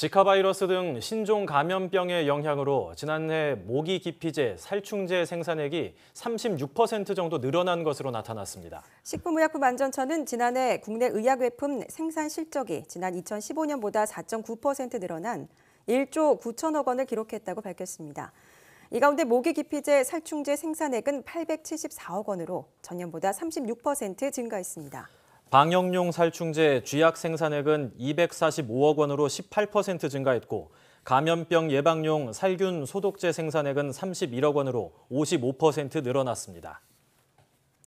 지카 바이러스 등 신종 감염병의 영향으로 지난해 모기 기피제, 살충제 생산액이 36% 정도 늘어난 것으로 나타났습니다. 식품의약품안전처는 지난해 국내 의약외품 생산 실적이 지난 2015년보다 4.9% 늘어난 1조 9천억 원을 기록했다고 밝혔습니다. 이 가운데 모기 기피제, 살충제 생산액은 874억 원으로 전년보다 36% 증가했습니다. 방역용 살충제 쥐약 생산액은 245억 원으로 18% 증가했고 감염병 예방용 살균 소독제 생산액은 31억 원으로 55% 늘어났습니다.